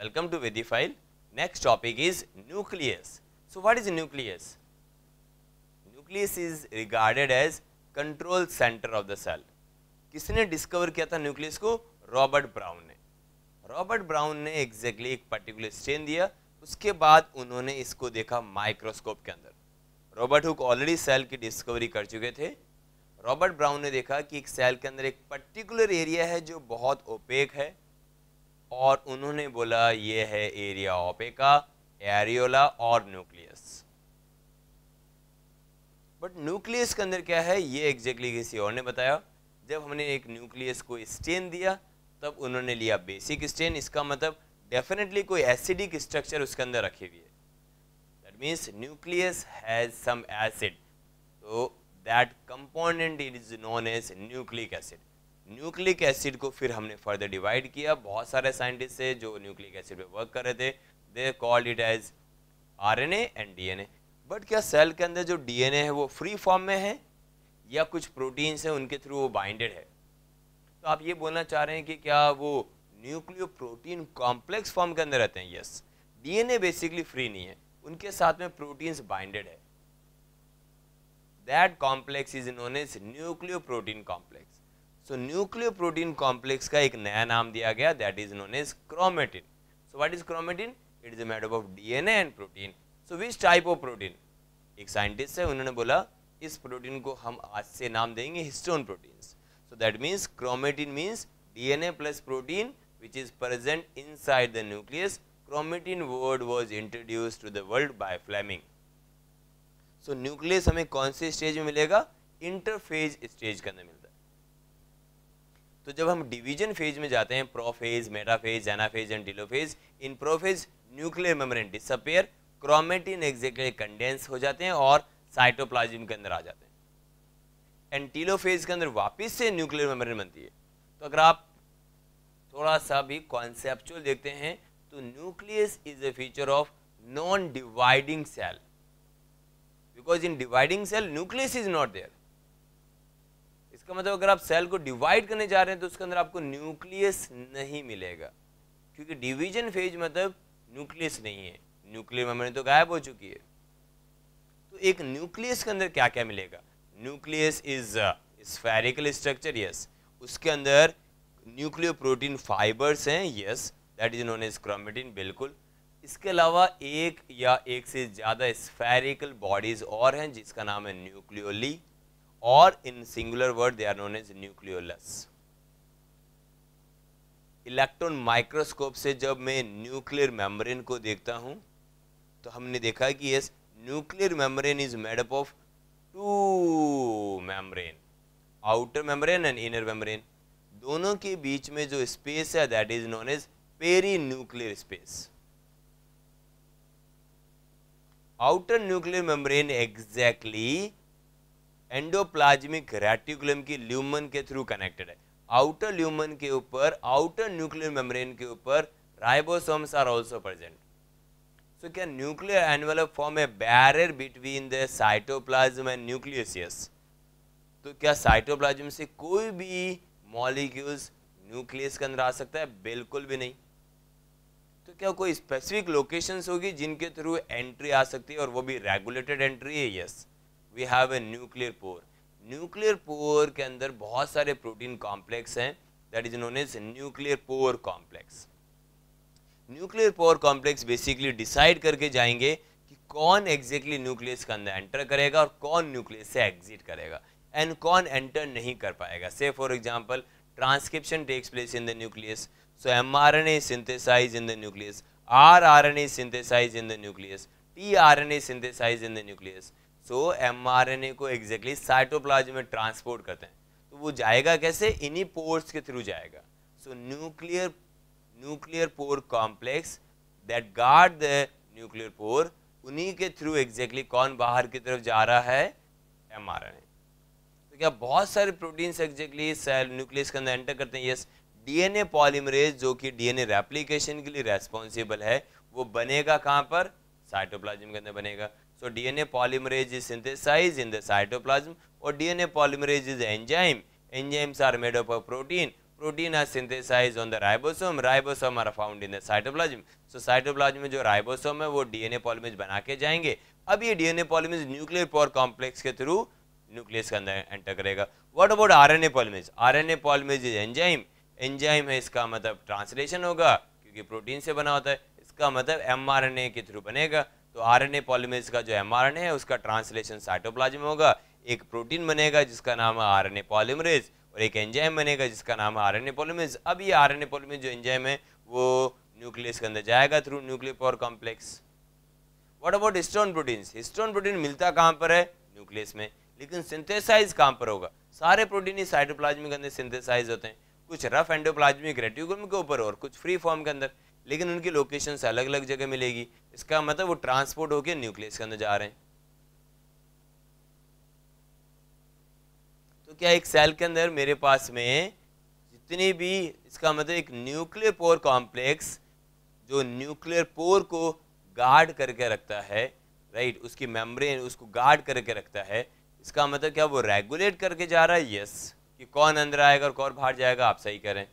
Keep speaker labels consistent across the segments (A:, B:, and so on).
A: Welcome to Vidifile. Next topic is nucleus. So, what is nucleus? Nucleus is regarded as control center of the cell. किसने discover किया था nucleus को? Robert Brown ने. Robert Brown ने exactly एक particular strain दिया उसके बाद उन्होंने इसको देखा माइक्रोस्कोप के अंदर रॉबर्ट हुक ऑलरेडी सेल की डिस्कवरी कर चुके थे रॉबर्ट ब्राउन ने देखा कि एक सेल के अंदर एक पर्टिकुलर एरिया है जो बहुत ओपेक है और उन्होंने बोला ये है एरिया ओपेका एरियोला और न्यूक्लियस बट न्यूक्लियस के अंदर क्या है ये एग्जैक्टली किसी और ने बताया जब हमने एक न्यूक्लियस को स्टेन दिया तब उन्होंने लिया बेसिक स्टेन इसका मतलब डेफिनेटली कोई एसिडिक स्ट्रक्चर उसके अंदर रखी हुई है that means nucleus has some acid तो that component is known as nucleic acid nucleic acid को फिर हमने फर्दर डिवाइड किया बहुत सारे साइंटिस्ट थे जो न्यूक्लिक एसिड पे वर्क कर रहे थे they called it as RNA and DNA but क्या सेल के अंदर जो डीएनए है वो फ्री फॉर्म में है या कुछ प्रोटीन्स हैं उनके थ्रू वो बाइंडेड है तो आप ये बोलना चाह रहे हैं कि क्या वो न्यूक्लियो प्रोटीन कॉम्प्लेक्स फॉर्म के अंदर रहते हैं यस डीएनए बेसिकली फ्री नहीं है उनके साथ में प्रोटीन्स बाइंडेड है that complex is known as nucleoprotein complex so protein complex का एक नया नाम दिया गया that is known as chromatin so what is chromatin it is made up of DNA and protein so which type of protein एक scientist है उन्होंने बोला इस प्रोटीन को हम आज से नाम देंगे histone protein so that means chromatin means DNA plus protein is is inside the nucleus chromatin word was introduce to the world by Flemming so nucleus हमें कौन से स्टेज में मिलेगा इंटरफेज स्टेज के अंदर मिलेगा तो जब हम डिवीजन फेज में जाते हैं prophase metaphase anaphase and telophase in prophase nuclear membrane disappear chromatin exactly condense हो जाते हैं और साइटोप्लाजिम के अंदर आ जाते हैं एंटीलोफेज के अंदर वापस से न्यूक्लियर मेमोरेन बनती है तो अगर आप थोड़ा सा भी कॉन्सेप्चुअल देखते हैं तो nucleus is a feature of non dividing cell because in dividing cell nucleus is not there इसका मतलब अगर आप सेल को डिवाइड करने जा रहे हैं तो उसके अंदर आपको न्यूक्लियस नहीं मिलेगा क्योंकि डिवीजन फेज मतलब न्यूक्लियस नहीं है न्यूक्लियर मेम्ब्रेन तो गायब हो चुकी है तो एक न्यूक्लियस के अंदर क्या क्या मिलेगा nucleus is spherical structure yes उसके अंदर न्यूक्लियो प्रोटीन फाइबर्स हैं yes that is known as chromatin बिल्कुल इसके अलावा एक या एक से ज़्यादा स्फेरिकल बॉडीज और हैं जिसका नाम है nucleoli or in singular word they are known as nucleolus. Electron microscope से जब मैं न्यूक्लियर मेम्ब्रेन को देखता हूं तो हमने देखा कि yes nuclear membrane is made up of two membrane outer membrane and inner membrane दोनों के बीच में जो स्पेस है that is known as perinuclear space outer nuclear membrane exactly endoplasmic reticulum की ल्यूमन के थ्रू कनेक्टेड है outer lumen के ऊपर आउटर न्यूक्लियर मेम्ब्रेन के ऊपर ribosomes are also present so क्या nuclear envelope form a barrier between the cytoplasm and nucleus तो क्या साइटोप्लाज्म से कोई भी मॉलिक्यूल्स न्यूक्लियस के अंदर आ सकता है बिल्कुल भी नहीं तो क्या कोई स्पेसिफिक लोकेशंस होगी जिनके थ्रू एंट्री आ सकती है और वो भी रेगुलेटेड एंट्री है yes we have a nuclear pore nuclear pore के अंदर बहुत सारे प्रोटीन कॉम्प्लेक्स हैं that is known as nuclear pore complex nuclear pore complex basically decide करके जाएंगे कि कौन एग्जैक्टली न्यूक्लियस के अंदर एंटर करेगा और कौन न्यूक्लियस से एग्जिट करेगा एंड कौन एंटर नहीं कर पाएगा से for example transcription takes place in the nucleus so M R N A synthesize in the nucleus R R N A synthesize in the nucleus T R N A synthesize in the nucleus so तो mRNA को exactly exactly cytoplasm में transport करते हैं तो वो जाएगा कैसे इन्हीं पोर्स के थ्रू जाएगा so nuclear nuclear pore complex that guard the nuclear pore उन्हीं के थ्रू एग्जैक्टली exactly कौन बाहर की तरफ जा रहा है एम आर एन ए तो क्या बहुत सारे प्रोटीन्स एग्जैक्टली सेल न्यूक्लियस के अंदर एंटर करते हैं यस डीएनए पॉलीमरेज जो कि डीएनए रेप्लीकेशन के लिए रेस्पॉन्सिबल है वो बनेगा कहाँ पर साइटोप्लाज्म के अंदर बनेगा so D N A polymerase is synthesize in the cytoplasm और D DNA polymerase is enzyme enzymes are made up of protein protein are synthesize on the ribosome ribosome are found in the cytoplasm so cytoplasm में जो ribosome है वो D N A polymerase बना के जाएंगे अब ये A polymerase nuclear pore complex के थ्रू न्यूक्लियस के अंदर एंटर करेगा what about R N RNA polymerase A polymerase is enzyme enzyme है इसका मतलब ट्रांसलेशन होगा क्योंकि प्रोटीन से बना होता है उसका मतलब एमआरएनए के थ्रू बनेगा तो आरएनए पॉलीमेज का जो एमआरएनए है उसका ट्रांसलेशन साइटोप्लाज्म होगा एक प्रोटीन बनेगा जिसका नाम है आर एन और एक एंजाइम बनेगा जिसका नाम है आर एन अब ये आर एन जो एंजाइम है वो न्यूक्लियस के अंदर जाएगा through nuclear pore complex what about histone protein histone protein मिलता कहाँ पर है न्यूक्लियस में लेकिन सिंथेसाइज कहाँ पर होगा सारे प्रोटीन ही साइटोप्लाज्मिक अंदर सिंथेसाइज होते हैं कुछ रफ एंडोप्लाज्मिक रेटिकुलम के ऊपर और कुछ फ्री फॉर्म के अंदर लेकिन उनकी लोकेशन अलग अलग जगह मिलेगी इसका मतलब वो ट्रांसपोर्ट होकर न्यूक्लियस के अंदर जा रहे हैं तो क्या एक सेल के अंदर मेरे पास में जितनी भी इसका मतलब एक न्यूक्लियर पोर कॉम्प्लेक्स जो न्यूक्लियर पोर को गार्ड करके रखता है राइट उसकी मेम्ब्रेन उसको गार्ड करके रखता है इसका मतलब क्या वो रेगुलेट करके जा रहा है यस कि कौन अंदर आएगा और कौन बाहर जाएगा आप सही करें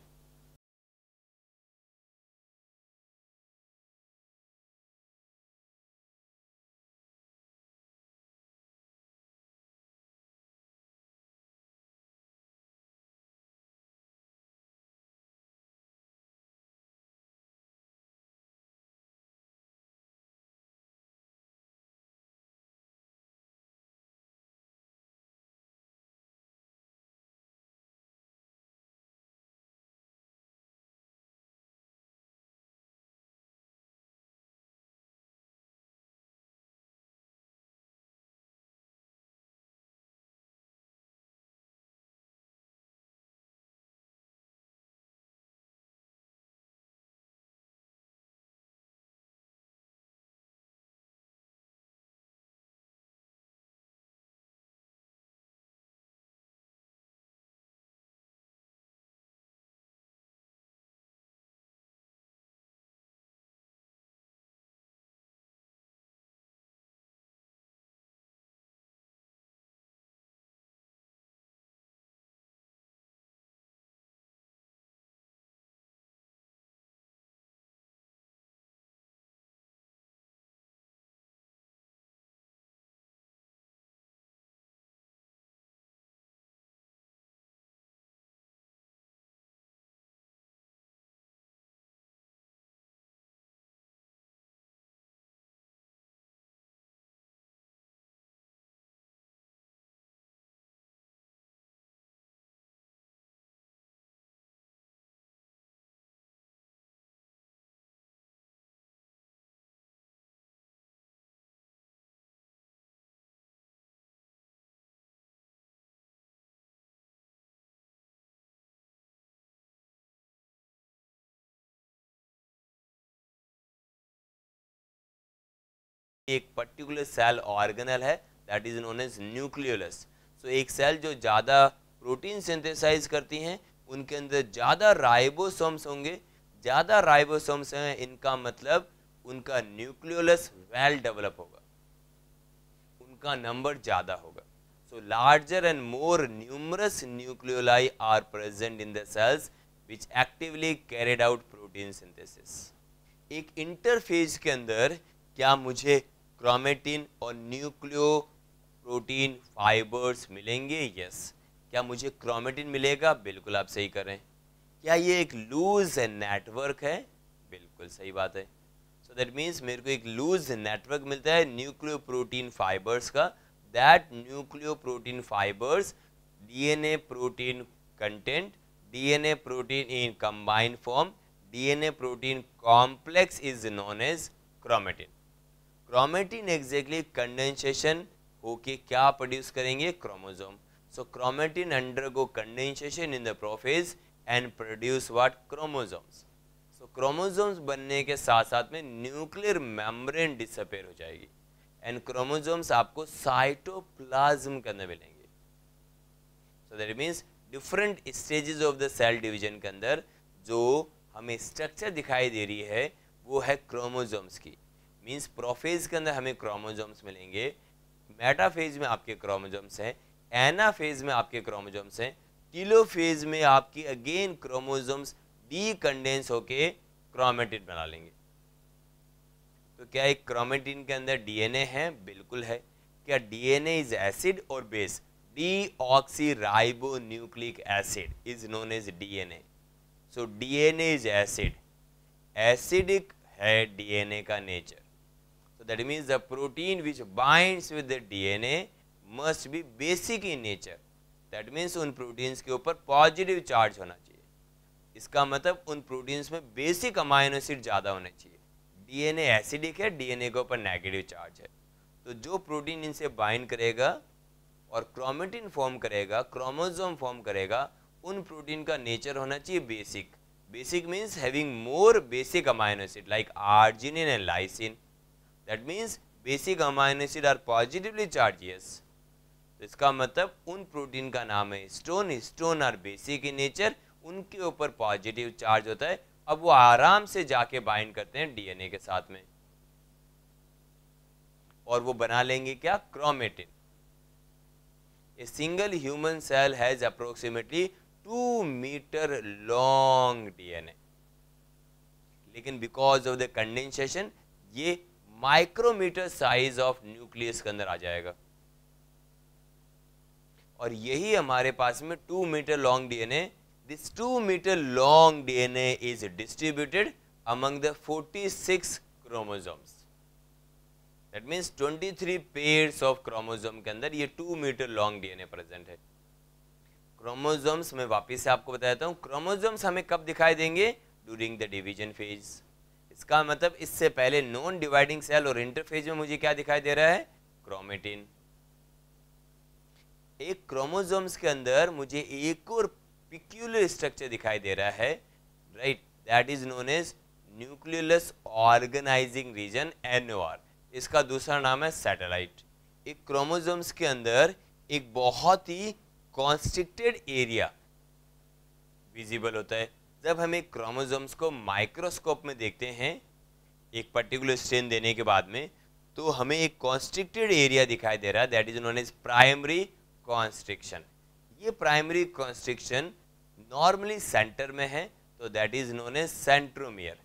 A: एक पर्टिकुलर सेल ऑर्गेनल है that is known as nucleolus so एक सेल जो ज़्यादा प्रोटीन सिंथेसाइज करती हैं उनके अंदर ज़्यादा राइबोसोम्स होंगे ज़्यादा राइबोसोम्स हैं इनका मतलब उनका न्यूक्लियोलस वेल डेवलप होगा उनका नंबर ज़्यादा होगा so larger and more numerous nucleoli are present in the cells which actively carried out protein synthesis एक इंटरफेज के अंदर क्या मुझे क्रोमेटिन और न्यूक्लियो प्रोटीन फाइबर्स मिलेंगे यस क्या मुझे क्रोमेटिन मिलेगा बिल्कुल आप सही करें क्या ये एक लूज नेटवर्क है बिल्कुल सही बात है सो दैट मीन्स मेरे को एक लूज नेटवर्क मिलता है न्यूक्लियो प्रोटीन फाइबर्स का that nucleoprotein fibers DNA protein content DNA protein in combined form DNA protein complex is known as chromatin chromatin exactly condensation होके क्या प्रोड्यूस करेंगे chromosome so chromatin undergo condensation in the prophase and produce what chromosomes so chromosomes बनने के साथ साथ में nuclear membrane disappear हो जाएगी एंड क्रोमोजोम्स आपको साइटोप्लाज्म के अंदर मिलेंगे so that means different stages of the cell division के अंदर जो हमें स्ट्रक्चर दिखाई दे रही है वो है क्रोमोजोम्स की मीन्स प्रोफेज के अंदर हमें क्रोमोजोम्स मिलेंगे मेटाफेज में आपके क्रोमोजोम्स हैं एनाफेज में आपके क्रोमोजोम्स हैं टीलोफेज में आपकी अगेन क्रोमोजोम्स डीकंडेंस होके क्रोमेटिन बना लेंगे तो क्या एक क्रोमेटिन के अंदर डीएनए है बिल्कुल है क्या डीएनए इज एसिड और base D nucleic acid is known as DNA so DNA is acid acidic है डीएनए का nature So that means the protein which binds with the DNA must be basic in nature. That means उन proteins के ऊपर positive charge होना चाहिए इसका मतलब उन proteins में basic amino acid ज़्यादा होने चाहिए DNA acidic है DNA के ऊपर negative charge है तो जो protein इनसे bind करेगा और क्रोमेटिन फॉर्म करेगा क्रोमोजोम फॉर्म करेगा उन प्रोटीन का नेचर होना चाहिए basic basic means having more basic amino acid like arginine and lysine that means basic amino acid are positively charges तो इसका मतलब उन प्रोटीन का नाम है histone histone are basic in nature उनके ऊपर पॉजिटिव चार्ज होता है अब वो आराम से जाके बाइंड करते हैं डीएनए के साथ में और वो बना लेंगे क्या chromatin a single human cell has approximately two meter long DNA लेकिन बिकॉज ऑफ द कंडेंसेशन ये माइक्रोमीटर साइज ऑफ न्यूक्लियस के अंदर आ जाएगा और यही हमारे पास में two meter long DNA this two meter long DNA is distributed among the 46 that means twenty three pair of chromosome के अंदर ये two meter long DNA present है क्रोमोजोम्स मैं वापिस से आपको बताता हूँ क्रोमोसोम्स हमें कब दिखाई देंगे ड्यूरिंग द डिविजन फेज इसका मतलब इससे पहले नॉन डिवाइडिंग सेल और इंटरफेज में मुझे क्या दिखाई दे रहा है क्रोमेटिन एक क्रोमोजोम्स के अंदर मुझे एक और पिक्यूलर स्ट्रक्चर दिखाई दे रहा है right that is known as nucleus organizing region N इसका दूसरा नाम है सैटेलाइट एक क्रोमोजोम्स के अंदर एक बहुत ही कॉन्स्ट्रिक्टेड एरिया विजिबल होता है जब हम एक क्रोमोजोम्स को माइक्रोस्कोप में देखते हैं एक पर्टिकुलर स्ट्रेन देने के बाद में तो हमें एक कॉन्स्ट्रिक्टेड एरिया दिखाई दे रहा है that is known as primary constriction ये प्राइमरी कॉन्स्ट्रिक्शन नॉर्मली सेंटर में है तो that is known as centromere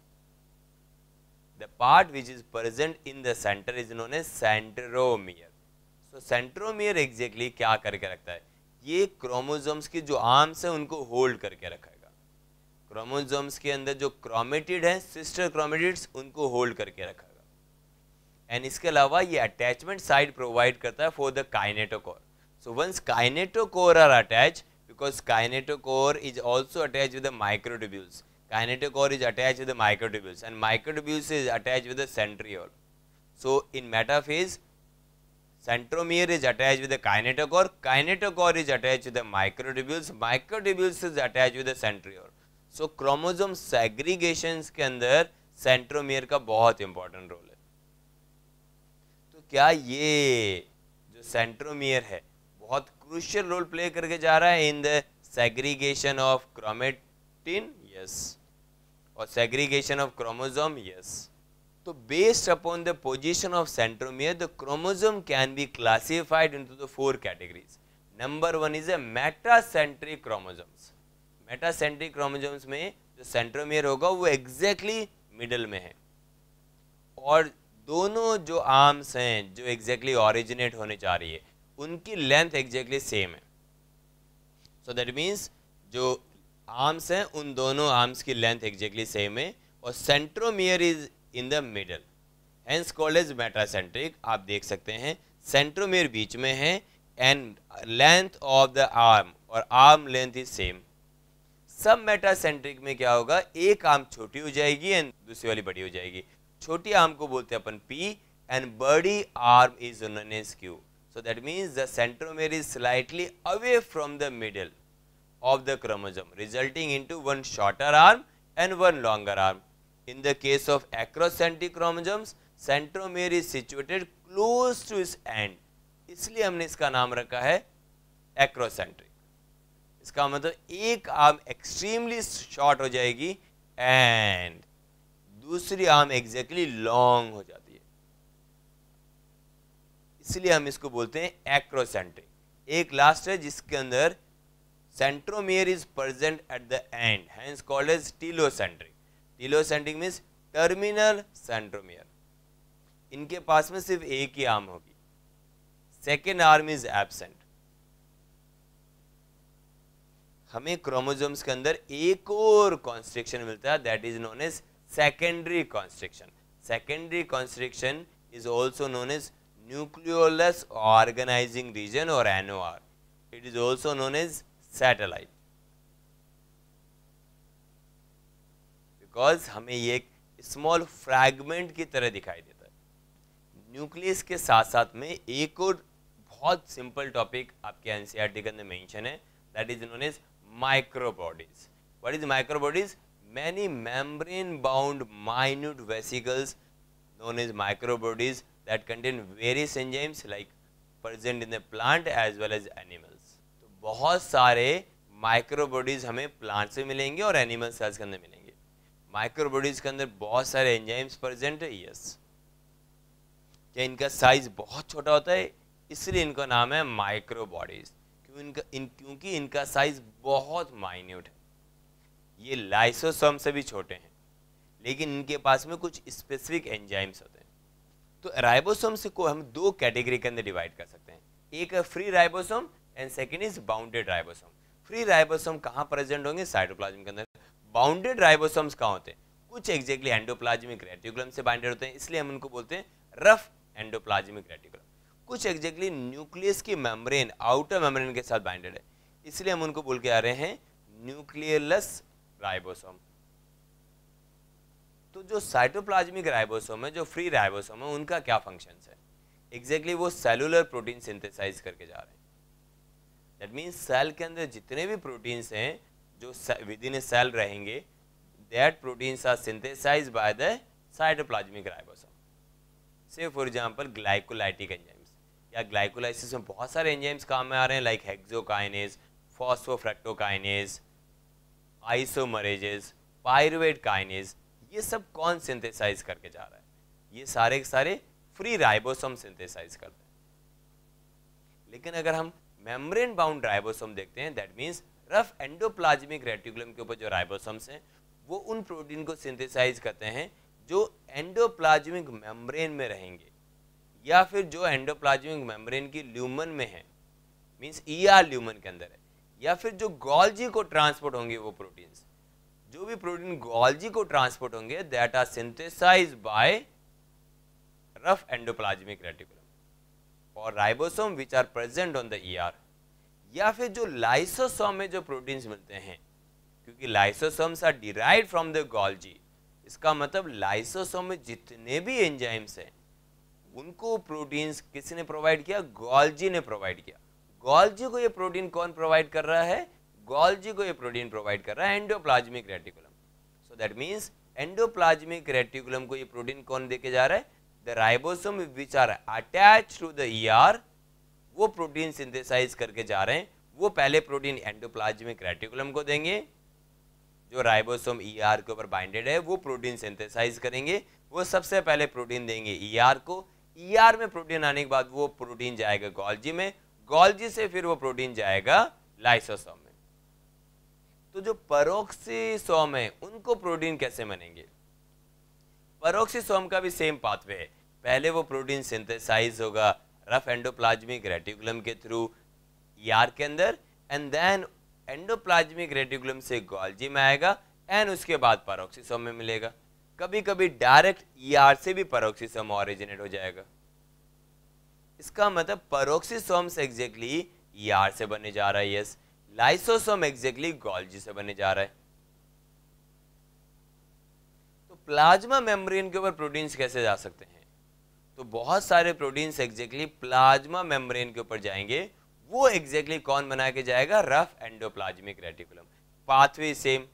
A: the part which is present in the center is known as centromere so centromere exactly क्या करके रखता है ये क्रोमोजोम्स के जो आर्म्स हैं उनको होल्ड करके रखा क्रोमोजोम्स के अंदर जो क्रोमेटिड है सिस्टर क्रोमेटिड उनको होल्ड करके रखा रखेगा एंड इसके अलावा ये अटैचमेंट साइड प्रोवाइड करता है for the kinetochore so once kinetochore are attach because kinetochore is also attach with the microtubules kinetochore is attach with the and microtubules is attach with the centriole so in metaphase centromere is attach with the kinetochore kinetochore is attach with the microtubules is attach with the centriole so chromosome segregation के अंदर centromere का बहुत important role है तो क्या ये जो centromere है बहुत क्रुशियल रोल प्ले करके जा रहा है in the segregation of chromatin yes और सेग्रीगेशन ऑफ क्रोमोजोम यस तो based upon the position of centromere the chromosome can be classified into the four categories number one is a acentric chromosome metacentric chromosomes में जो centromere होगा वो exactly middle में है और दोनों जो आर्म्स हैं जो एग्जैक्टली ऑरिजिनेट होने जा रही है उनकी लेंथ एग्जैक्टली सेम है सो दैट मीन्स जो आर्म्स हैं उन दोनों आर्म्स की लेंथ एग्जैक्टली सेम है और centromere is in the middle hence called is metacentric आप देख सकते हैं सेंट्रोमियर बीच में है and length of the arm और आर्म लेंथ इज सेम सब मेटासेंट्रिक में क्या होगा एक आम छोटी हो जाएगी एंड दूसरी वाली बड़ी हो जाएगी छोटी आम को बोलते हैं अपन पी एंड बड़ी arm is Q so that means the centromere is slightly away from the middle of the chromosome resulting in one shorter arm and one longer arm in the case of acrocentric chromosomes centromere is situated close to इस end इसलिए हमने इसका नाम रखा है acrocentric इसका मतलब एक आर्म एक्सट्रीमली शॉर्ट हो जाएगी एंड दूसरी आर्म एग्जैक्टली लॉन्ग हो जाती है इसलिए हम इसको बोलते हैं एक्रोसेंट्रिक एक लास्ट है जिसके अंदर centromere is present at the end hence called as telocentric telocentric means terminal centromere इनके पास में सिर्फ एक ही आर्म होगी सेकेंड आर्म इज एबसेंट हमें क्रोमोजोम्स के अंदर एक और कॉन्स्ट्रिक्शन मिलता है that is known as secondary constriction secondary constriction is also known as nucleolus organizing region और NOR it is also known as satellite because हमें ये एक स्मॉल फ्रैगमेंट की तरह दिखाई देता है न्यूक्लियस के साथ साथ में एक और बहुत सिंपल टॉपिक आपके एन e के अंदर मैंशन है that is known as microbodies. What is microbodies? Many membrane bound minute vesicles known as microbodies that contain various enzymes like present in the plant as well as animals. So, बहुत सारे microbodies हमें plants में मिलेंगे और animal cells के अंदर मिलेंगे microbodies के अंदर बहुत सारे एंजाइम्स प्रेजेंट है यस क्या इनका साइज बहुत छोटा होता है इसलिए इनका नाम है माइक्रोबॉडीज इनका इन क्योंकि इनका साइज बहुत माइन्यूट है ये लाइसोसोम से भी छोटे हैं लेकिन इनके पास में कुछ स्पेसिफिक एंजाइम्स होते हैं तो राइबोसोम से को हम दो कैटेगरी के अंदर डिवाइड कर सकते हैं एक है free ribosome and second is bounded ribosome free ribosome कहाँ प्रेजेंट होंगे साइटोप्लाज्म के अंदर बाउंडेड राइबोसोम्स कहाँ होते हैं कुछ एग्जैक्टली एंडोप्लाज्मिक रेटिकुलम से बाइंडेड होते हैं इसलिए हम उनको बोलते हैं रफ एंडोप्लाज्मिक रेटिकुलम कुछ एग्जैक्टली न्यूक्लियस की मेम्ब्रेन आउटर मेम्ब्रेन के साथ बाइंडेड है इसलिए हम उनको बोल के आ रहे हैं न्यूक्लियरलेस राइबोसोम तो जो साइटोप्लाज्मिक राइबोसोम है जो फ्री राइबोसोम है उनका क्या फंक्शन है एग्जैक्टली exactly वो सेलुलर प्रोटीन सिंथेसाइज करके जा रहे हैं दैट मीन्स सेल के अंदर जितने भी प्रोटीन्स हैं जो विद इन ए सेल रहेंगे that proteins are synthesize by the cytoplasmic ribosome से फॉर एग्जाम्पल ग्लाइकोलाइटिक एंजाइम या ग्लाइकोलाइसिस में बहुत सारे एंजाइम्स काम में आ रहे हैं like hexokinase phosphofructokinase isomerases pyruvate kinase ये सब कौन सिंथेसाइज करके जा रहा है ये सारे के सारे फ्री राइबोसोम सिंथेसाइज करते हैं लेकिन अगर हम मेम्ब्रेन बाउंड राइबोसोम देखते हैं that means rough endoplasmic reticulum के ऊपर जो राइबोसोम्स हैं वो उन प्रोटीन को सिंथेसाइज करते हैं जो एंडोप्लाज्मिक मेम्ब्रेन में रहेंगे या फिर जो एंडोप्लाज्मिक मेम्ब्रेन की ल्यूमन में है मींस ईआर ल्यूमन के अंदर है या फिर जो गॉल्जी को ट्रांसपोर्ट होंगे वो प्रोटीन्स जो भी प्रोटीन गॉल्जी को ट्रांसपोर्ट होंगे that are synthesize by rough endoplasmic reticulum और ribosome which are present on the ER या फिर जो लाइसोसोम में जो प्रोटीन्स मिलते हैं क्योंकि lysosomes are derive from the Golgi इसका मतलब लाइसोसोम में जितने भी एंजाइम्स हैं उनको प्रोटीन्स किसने प्रोवाइड किया गोल्जी ने प्रोवाइड किया गोल्जी को ये प्रोटीन कौन प्रोवाइड कर रहा है गोल्जी को ये प्रोटीन प्रोवाइड कर रहा है endoplasmic reticulum so that means endoplasmic reticulum को ये प्रोटीन कौन देके जा रहा है the ribosome which are attach to the ER वो प्रोटीन सिंथेसाइज करके जा रहे हैं वो पहले प्रोटीन एंडोप्लाज्मिक रेटिकुलम को देंगे जो राइबोसोम ईआर के ऊपर बाइंडेड है वो प्रोटीन सिंथेसाइज करेंगे वो सबसे पहले प्रोटीन देंगे ईआर को ईआर e में प्रोटीन आने के बाद वो प्रोटीन जाएगा गोल्जी में गोल्जी से फिर वो प्रोटीन जाएगा लाइसोसोम में तो जो परोक्सीसोम है उनको प्रोटीन कैसे बनेंगे परोक्सीसोम का भी सेम पाथवे है पहले वो प्रोटीन सिंथेसाइज होगा रफ एंडोप्लाज्मिक रेटिकुलम के थ्रू ईआर e के अंदर एंड देन एंडोप्लाज्मिक रेटिकुलम से गोल्जी में आएगा एंड उसके बाद परोक्सीसोम में मिलेगा कभी कभी डायरेक्ट ई से भी परोक्सीसोम ऑरिजिनेट हो जाएगा इसका मतलब से एग्जैक्टली ईआर e से बने जा रहा है यस लाइसोसोम एग्जैक्टली गोल्जी से बनने जा रहा है तो प्लाज्मा मेम्ब्रेन के ऊपर प्रोटीन्स कैसे जा सकते हैं तो बहुत सारे प्रोटीन्स एग्जैक्टली प्लाज्मा मेम्ब्रेन के ऊपर जाएंगे वो एग्जैक्टली कौन बना के जाएगा rough endoplasmic reticulum pathway same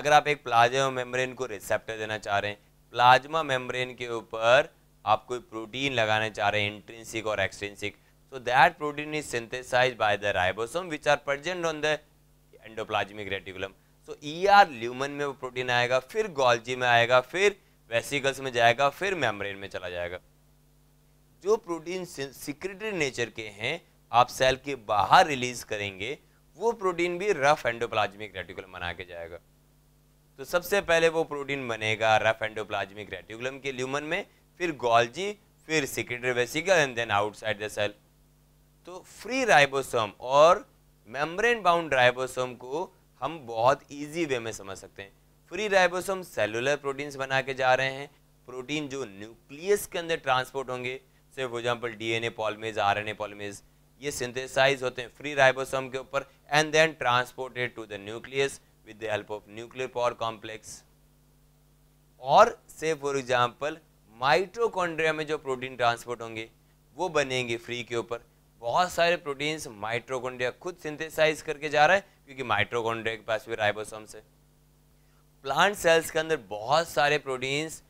A: अगर आप एक प्लाज्मा मेम्ब्रेन को रिसेप्टर देना चाह रहे हैं प्लाज्मा मेम्ब्रेन के ऊपर आप कोई प्रोटीन लगाने चाह रहे हैं इंट्रेंसिक और so that protein is synthesize by the ribosome which are present on the endoplasmic reticulum so E R lumen में वो प्रोटीन आएगा फिर गोल्जी में आएगा फिर वेसिकल्स में जाएगा फिर मेम्ब्रेन में चला जाएगा जो प्रोटीन सिक्रेटरी नेचर के हैं आप सेल के बाहर रिलीज करेंगे वो प्रोटीन भी रफ एंडोप्लाज्मिक रेटिकुलम बना के जाएगा तो सबसे पहले वो प्रोटीन बनेगा रफ एंडोप्लाज्मिक रेटिकुलम के ल्यूमन में फिर गोल्जी फिर secretory vesicle and then outside the cell तो फ्री राइबोसोम और मेम्ब्रेन बाउंड राइबोसोम को हम बहुत इजी वे में समझ सकते हैं फ्री राइबोसोम सेलुलर प्रोटीन्स बना के जा रहे हैं प्रोटीन जो न्यूक्लियस के अंदर ट्रांसपोर्ट होंगे से for example DNA and RNA polymerase ये सिंथेसाइज होते हैं फ्री राइबोसोम के ऊपर and then transported to the nucleus with the help of nuclear power complex और से फॉर एग्जाम्पल माइट्रोकॉन्ड्रिया में जो प्रोटीन ट्रांसपोर्ट होंगे वो बनेंगे फ्री के ऊपर बहुत सारे प्रोटीन्स माइट्रोकॉन्ड्रिया खुद सिंथेसाइज करके जा रहा है क्योंकि माइट्रोकॉन्ड्रिया के पास भी राइबोसोम्स है प्लांट सेल्स के अंदर बहुत सारे प्रोटीन्स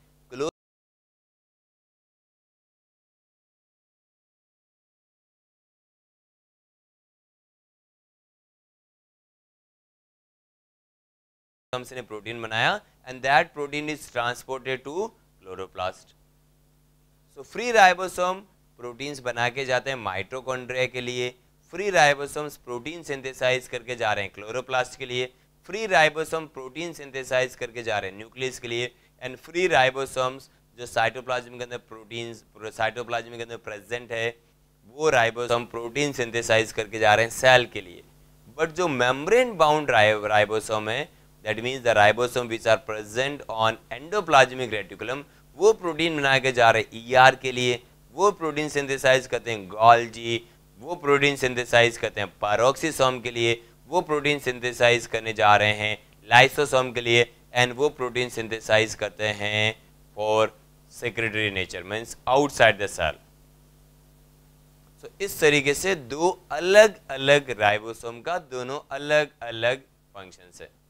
A: हम ने प्रोटीन बनाया and that protein is transported to chloroplast so free ribosome proteins बना के जाते हैं माइट्रोकॉन्ड्रिया के लिए फ्री राइबोसोम्स प्रोटीन सिंथेसाइज करके जा रहे हैं क्लोरोप्लास्ट के लिए फ्री राइबोसोम प्रोटीन सिंथेसाइज करके जा रहे हैं न्यूक्लियस के लिए एंड फ्री राइबोसोम्स जो साइटोप्लाज्म के अंदर प्रोटीन्स साइटोप्लाज्म के अंदर प्रेजेंट है वो राइबोसोम प्रोटीन सिंथेसाइज करके जा रहे हैं सेल के लिए बट जो मेम्ब्रेन बाउंड राइबोसोम है that means the ribosome which are present on endoplasmic reticulum वो प्रोटीन बनाए के जा रहे ई e आर के लिए वो प्रोटीन सिंथेसाइज करते हैं गॉल जी वो प्रोटीन सिंथेसाइज करते हैं पैरोक्सीसोम के लिए वो प्रोटीन सिंथेसाइज करने जा रहे हैं लाइसोसोम के लिए एंड वो प्रोटीन सिंथेसाइज करते हैं for secretory nature means outside the cell so इस तरीके से दो अलग अलग राइबोसोम का दोनों अलग अलग फंक्शन है